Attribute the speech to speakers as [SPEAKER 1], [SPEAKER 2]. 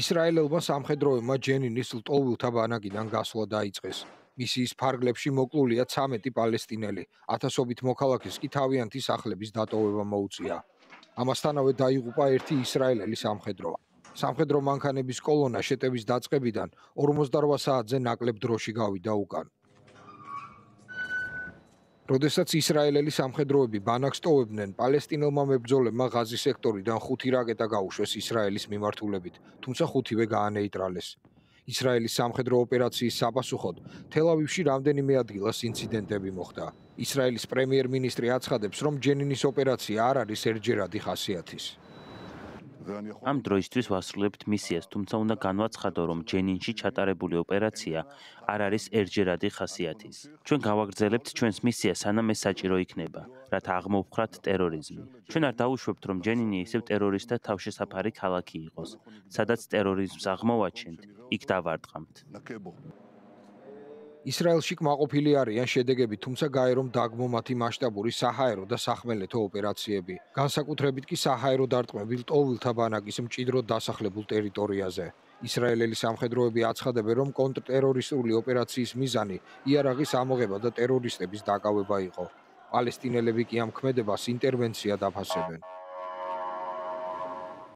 [SPEAKER 1] ისრაელელმა სამხედროებმა ჯენინის ლტოვილთა ბანაკიდან გასვლა დაიწყეს. მისის ფარგლებში მოკლულია 13 პალესტინელი. ათასობით მოქალაქეს კი თავიანთი სახლების დატოვება მოუწია. ამასთანავე დაიღუპა ერთი ისრაელელი სამხედრო. სამხედრო მანქანების კოლონა შეტევის დაწყებიდან 48 საათზე ნაკლებ დროში გავიდა უკან. როდესაც ისრაელელი სამხედროები ბანაკს ტოვებდნენ, პალესტინელმა მებრძოლებმა ღაზის სექტორიდან ხუთი რაკეტა გაუშვეს ისრაელის მიმართულებით, თუმცა ხუთივე გაანეიტრალეს. ისრაელის სამხედრო ოპერაციის საპასუხოდ თელავივში რამდენიმე ადგილას ინციდენტები მოხდა. ისრაელის პრემიერ-მინისტრი აცხადებს, რომ ჯენინის ოპერაცია არ არის ერთჯერადი ხასიათის. ამ
[SPEAKER 2] დროისთვის ვასრულებთ მისიას, თუმცა უნდა განვაცხადო, რომ ჯენინში ჩატარებული ოპერაცია არ არის ერჯერადი ხასიათის. ჩვენ გავაგრძელებთ ჩვენს მისიას, სანამ ეს საჭირო იქნება, რათა აღმოფხვრათ ტერორიზმი. ჩვენ არ დაუშვებთ, რომ ჯენინი ისევ ტერორისტთა თავშესაფარი ქალაქი იყოს, სადაც ტერორიზმს აღმოვაჩენთ, იქ დავარდგამთ.
[SPEAKER 1] ისრაელში კმაყოფილი არიან შედეგები, თუმცა გაერომ დაგმო მათი მასშტაბური საჰაერო და სახმელეთო ოპერაციები. განსაკუთრებით კი საჰაერო დარტყმებილ ტოვილთა ბანაკის მჭიდრო დასახლებულ ტერიტორიაზე. ისრაელელი სამხედროები აცხადებენ, რომ კონტრტერორისტული ოპერაციის მიზანი იარაღის ამოღება და ტერორისტების დაკავება იყო. პალესტინელები კი ამქმედებას ინტერვენცია დაფასებენ.